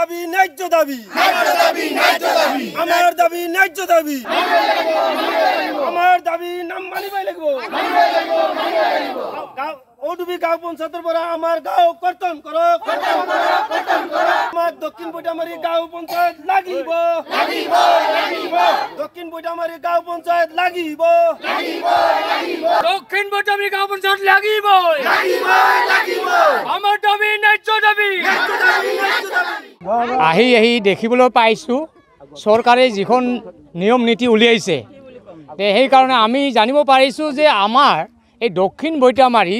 দাবি ন্যায্য দাবি আমার দাবি ন্যায্য দাবি আমার দাবি নাম মানিবাই লাগবো ওডুবি গাঁও পঞ্চায়েতের পৰা আমাৰ গাঁও কৰ্তন কৰক আমাৰ দক্ষিণ বৈটামাৰী গাঁও পঞ্চায়ত লাগিব দক্ষিণ বৈটামাৰী গাঁও পঞ্চায়ত লাগিব দক্ষিণ বৈটামাৰী গাঁও পঞ্চায়ত লাগিব আমাৰ দাবী ন্যায্য দাবী আহি আহি দেখিবলৈ পাইছোঁ চৰকাৰে যিখন নিয়ম নীতি উলিয়াইছে সেইকাৰণে আমি জানিব পাৰিছোঁ যে আমাৰ এই দক্ষিণ বৈতামাৰী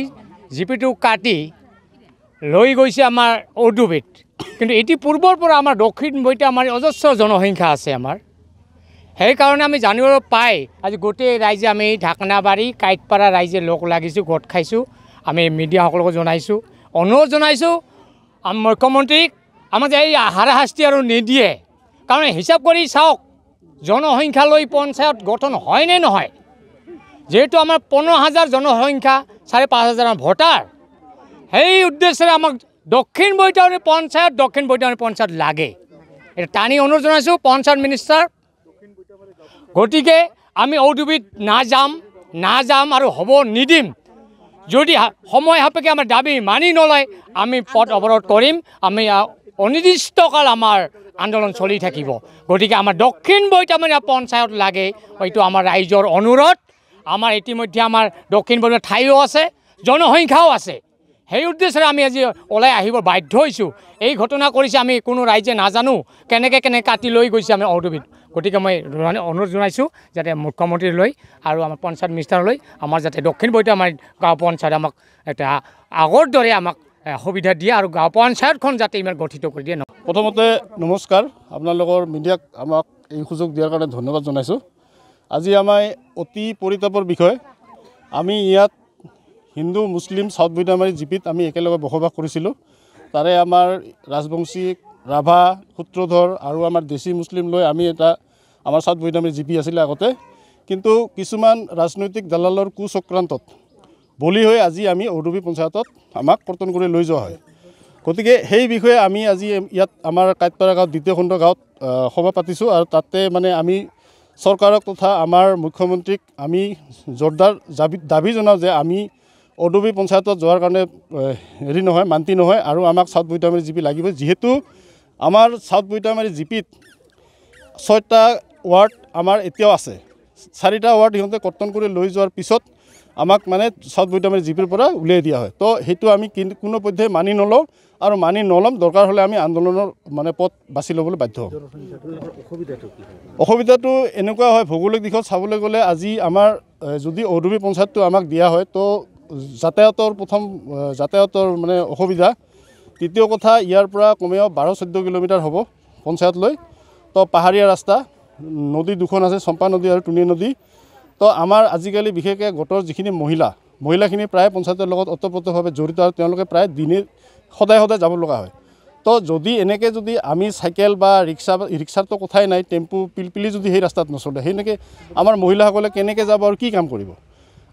জিপিটো কাটি লৈ গৈছে আমাৰ অৰ্ধুবিত কিন্তু এটি পূৰ্বৰ পৰা আমাৰ দক্ষিণ বৈতামাৰী অজস্ৰ জনসংখ্যা আছে আমাৰ সেইকাৰণে আমি জানিব পাই আজি গোটেই ৰাইজে আমি ঢাকনাবাৰী কাইটপাৰা ৰাইজে লগ লাগিছোঁ গোট খাইছোঁ আমি মিডিয়াসকলকো জনাইছোঁ অনুৰোধ জনাইছোঁ মুখ্যমন্ত্ৰীক আমাৰ যে এই হাৰাশাস্তি আৰু নিদিয়ে কাৰণ হিচাপ কৰি চাওক জনসংখ্যালৈ পঞ্চায়ত গঠন হয়নে নহয় যিহেতু আমাৰ পোন্ধৰ হাজাৰ জনসংখ্যা চাৰে পাঁচ হাজাৰ ভোটাৰ সেই উদ্দেশ্যে আমাক দক্ষিণ বৈতাৰণী পঞ্চায়ত দক্ষিণ বৈতাৰণী পঞ্চায়ত লাগে এটা টানি অনুৰোধ জনাইছোঁ পঞ্চায়ত মিনিষ্টাৰ গতিকে আমি অদুবিধ না যাম না যাম আৰু হ'ব নিদিম যদি সময় সাপেক্ষে আমাৰ দাবী মানি নলয় আমি পথ অৱৰোধ কৰিম আমি অনিৰ্দিষ্টকাল আমাৰ আন্দোলন চলি থাকিব গতিকে আমাৰ দক্ষিণ বৈতামৰীয়া পঞ্চায়ত লাগে এইটো আমাৰ ৰাইজৰ অনুৰোধ আমাৰ ইতিমধ্যে আমাৰ দক্ষিণ বৰ্ণীয় ঠাইও আছে জনসংখ্যাও আছে সেই উদ্দেশ্যে আমি আজি ওলাই আহিব বাধ্য হৈছোঁ এই ঘটনা কৰিছে আমি কোনো ৰাইজে নাজানো কেনেকৈ কেনেকৈ কাটি লৈ গৈছে আমি অৰ্ডুবিদ গতিকে মই অনুৰোধ জনাইছোঁ যাতে মুখ্যমন্ত্ৰীলৈ আৰু আমাৰ পঞ্চায়ত মিনিষ্টাৰলৈ আমাৰ যাতে দক্ষিণ বৈদ্য আমাৰ গাঁও পঞ্চায়ত আমাক এটা আগৰ দৰে আমাক সুবিধা দিয়ে আৰু গাঁও পঞ্চায়তখন যাতে ইমান গঠিত কৰি দিয়ে ন প্ৰথমতে নমস্কাৰ আপোনালোকৰ মিডিয়াক আমাক এই সুযোগ দিয়াৰ কাৰণে ধন্যবাদ জনাইছোঁ আজি আমাৰ অতি পৰিতাপৰ বিষয় আমি ইয়াত হিন্দু মুছলিম চাউথ বৈদামাৰী জিপিত আমি একেলগে বসবাস কৰিছিলোঁ তাৰে আমাৰ ৰাজবংশী ৰাভা সূত্ৰধৰ আৰু আমাৰ দেশী মুছলিম লৈ আমি এটা আমাৰ চাউথ বৈদামাৰী জিপি আছিলে আগতে কিন্তু কিছুমান ৰাজনৈতিক দালালৰ কুচক্ৰান্তত বলি হৈ আজি আমি অৰুবী পঞ্চায়তত আমাক কৰ্তন কৰি লৈ যোৱা হয় গতিকে সেই বিষয়ে আমি আজি ইয়াত আমাৰ কাটপাৰা গাঁৱত দ্বিতীয় খণ্ড গাঁৱত সভা পাতিছোঁ আৰু তাতে মানে আমি চৰকাৰক তথা আমাৰ মুখ্যমন্ত্ৰীক আমি জোৰদাৰ জাবি দাবী জনাওঁ যে আমি অডুবি পঞ্চায়তত যোৱাৰ কাৰণে হেৰি নহয় মান্তি নহয় আৰু আমাক চাউথ বৈতামাৰী জিপি লাগিব যিহেতু আমাৰ চাউথ বৈতামাৰী জিপিত ছয়টা ৱাৰ্ড আমাৰ এতিয়াও আছে চাৰিটা ৱাৰ্ড সিহঁতে কৰ্তন কৰি লৈ যোৱাৰ পিছত আমাক মানে চাউথ আমি জি পিৰ পৰা উলিয়াই দিয়া হয় তো সেইটো আমি কোনো পধ্যে মানি নলওঁ আৰু মানি নলম দৰকাৰ হ'লে আমি আন্দোলনৰ মানে পথ বাছি ল'বলৈ বাধ্য হ'ম অসুবিধাটো এনেকুৱা হয় ভৌগোলিক দিশত চাবলৈ গ'লে আজি আমাৰ যদি অৰুবী পঞ্চায়তটো আমাক দিয়া হয় তো যাতায়াতৰ প্ৰথম যাতায়াতৰ মানে অসুবিধা তৃতীয় কথা ইয়াৰ পৰা কমেও বাৰ চৈধ্য কিলোমিটাৰ হ'ব পঞ্চায়তলৈ তো পাহাৰীয়া ৰাস্তা নদী দুখন আছে চম্পা নদী আৰু টুনি নদী তো আমাৰ আজিকালি বিশেষকৈ গোটৰ যিখিনি মহিলা মহিলাখিনি প্ৰায় পঞ্চায়তৰ লগত ওতঃপ্ৰোতভাৱে জড়িত আৰু তেওঁলোকে প্ৰায় দিনে সদায় সদায় যাব লগা হয় তো যদি এনেকৈ যদি আমি চাইকেল বা ৰিক্সা ৰিক্সাৰতো কথাই নাই টেম্পু পিলপিলি যদি সেই ৰাস্তাত নচলে সেনেকৈ আমাৰ মহিলাসকলে কেনেকৈ যাব আৰু কি কাম কৰিব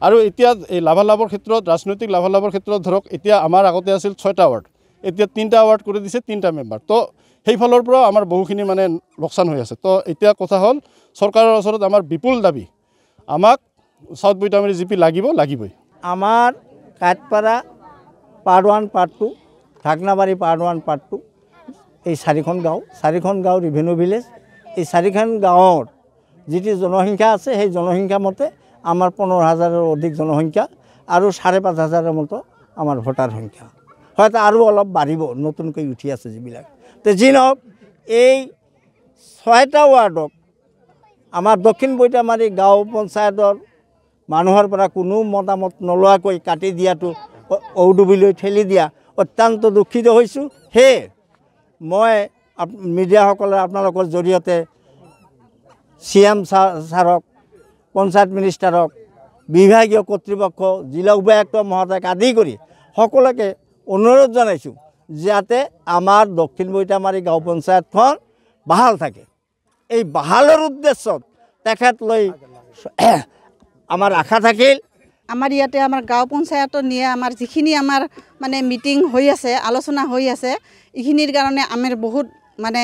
আৰু এতিয়া এই লাভালাভৰ ক্ষেত্ৰত ৰাজনৈতিক লাভালাভৰ ক্ষেত্ৰত ধৰক এতিয়া আমাৰ আগতে আছিল ছয়টা ৱাৰ্ড এতিয়া তিনিটা ৱাৰ্ড কৰি দিছে তিনিটা মেম্বাৰ তো সেইফালৰ পৰাও আমাৰ বহুখিনি মানে লোকচান হৈ আছে তো এতিয়া কথা হ'ল চৰকাৰৰ ওচৰত আমাৰ বিপুল দাবী আমাক চাউথ বৈতামী জিপি লাগিব লাগিবই আমাৰ Katpara part one part two Dhaknabari part one part two এই চাৰিখন গাঁও চাৰিখন গাঁও ৰিভেনিউ ভিলেজ এই চাৰিখন গাঁৱৰ যিটো জনসংখ্যা আছে সেই জনসংখ্যা মতে আমাৰ পোন্ধৰ হাজাৰৰ অধিক জনসংখ্যা আৰু চাৰে পাঁচ হাজাৰৰ মতো আমাৰ ভোটাৰ সংখ্যা হয়তো আৰু অলপ বাঢ়িব নতুনকৈ উঠি আছে যিবিলাক তে যি নহওক এই ছয়টা ৱাৰ্ডক আমাৰ দক্ষিণ বৈতামাৰী গাঁও পঞ্চায়তৰ মানুহৰ পৰা কোনো মতামত নোলোৱাকৈ কাটি দিয়াটো ঔডুবিলৈ ঠেলি দিয়া অত্যন্ত দুখিত হৈছোঁ সেয়ে মই মিডিয়াসকলৰ আপোনালোকৰ জৰিয়তে চি এম ছাৰক পঞ্চায়ত মিনিষ্টাৰক বিভাগীয় কৰ্তৃপক্ষ জিলা উপায়ুক্ত মহোদয়ক আদি কৰি সকলোকে অনুৰোধ জনাইছোঁ যাতে আমাৰ দক্ষিণ বৈতামাৰী গাঁও পঞ্চায়তখন ভাল থাকে এই বহালেৰ উদ্দেশ্য তখেতল আমাৰ আশা থাকিল আমাৰ ইয়াতে আমাৰ গাঁও পঞ্চায়তত নিয়ে আমাৰ যিখিনি আমাৰ মানে মিটিং হৈ আছে আলোচনা হৈ আছে এইখিনিৰ কাৰণে আমাৰ বহুত মানে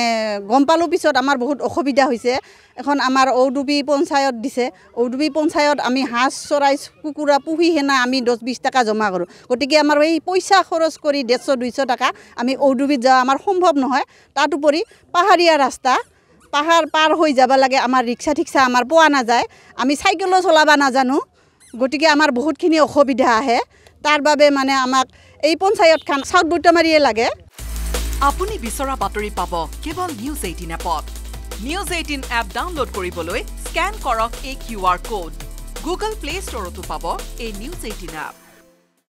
গম পালোঁ পিছত আমাৰ বহুত অসুবিধা হৈছে এখন আমাৰ ঔডুবি পঞ্চায়ত দিছে ঔডুবি পঞ্চায়ত আমি হাঁহ চৰাই কুকুৰা পুহি সেনা আমি দহ বিছ টকা জমা কৰোঁ গতিকে আমাৰ এই পইচা খৰচ কৰি ডেৰশ দুইশ টকা আমি ঔডুবিত যোৱা আমাৰ সম্ভৱ নহয় তাৎপৰি পাহাৰীয়া ৰাস্তা পাহাৰ পাৰ হৈ যাব লাগে আমাৰ ৰিক্সা ঠিক্সা আমাৰ পোৱা নাযায় আমি চাইকেলো চলাব নাজানো গতিকে আমাৰ বহুতখিনি অসুবিধা আহে তাৰ বাবে মানে আমাক এই পঞ্চায়তখন চাউট বৈতামাৰিয়ে লাগে আপুনি বিচৰা বাতৰি পাব কেৱল নিউজ এইটিন এপত নিউজ এইটিন এপ ডাউনলোড কৰিবলৈ স্কেন কৰক এই Q R code Google Play ষ্টৰতো পাব এই নিউজ এইটিন এপ